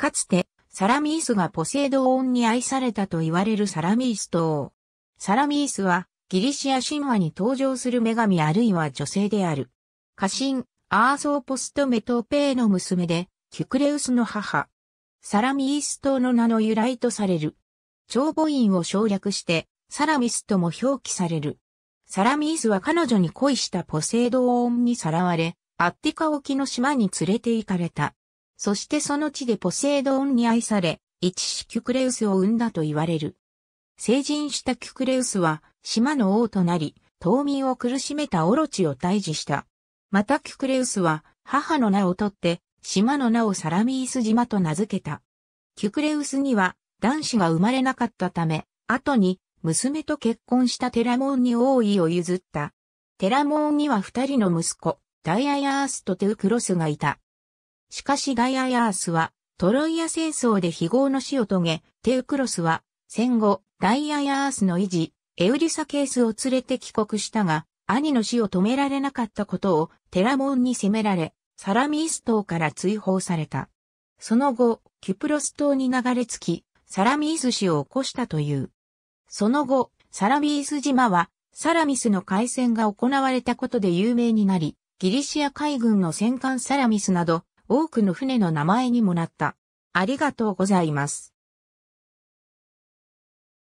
かつて、サラミースがポセイドオンに愛されたと言われるサラミース島。サラミースは、ギリシア神話に登場する女神あるいは女性である。家臣、アーソーポストメトペーの娘で、キュクレウスの母。サラミース島の名の由来とされる。長母院を省略して、サラミスとも表記される。サラミースは彼女に恋したポセイドオンにさらわれ、アッティカ沖の島に連れて行かれた。そしてその地でポセイドンに愛され、一子キュクレウスを生んだと言われる。成人したキュクレウスは島の王となり、島民を苦しめたオロチを退治した。またキュクレウスは母の名を取って島の名をサラミース島と名付けた。キュクレウスには男子が生まれなかったため、後に娘と結婚したテラモンに王位を譲った。テラモンには二人の息子、ダイアヤースとテウクロスがいた。しかしガイアヤースは、トロイア戦争で非合の死を遂げ、テウクロスは、戦後、ガイアヤースの維持、エウリサケースを連れて帰国したが、兄の死を止められなかったことを、テラモンに攻められ、サラミース島から追放された。その後、キュプロス島に流れ着き、サラミース氏を起こしたという。その後、サラミース島は、サラミスの海戦が行われたことで有名になり、ギリシア海軍の戦艦サラミスなど、多くの船の名前にもなった。ありがとうございます。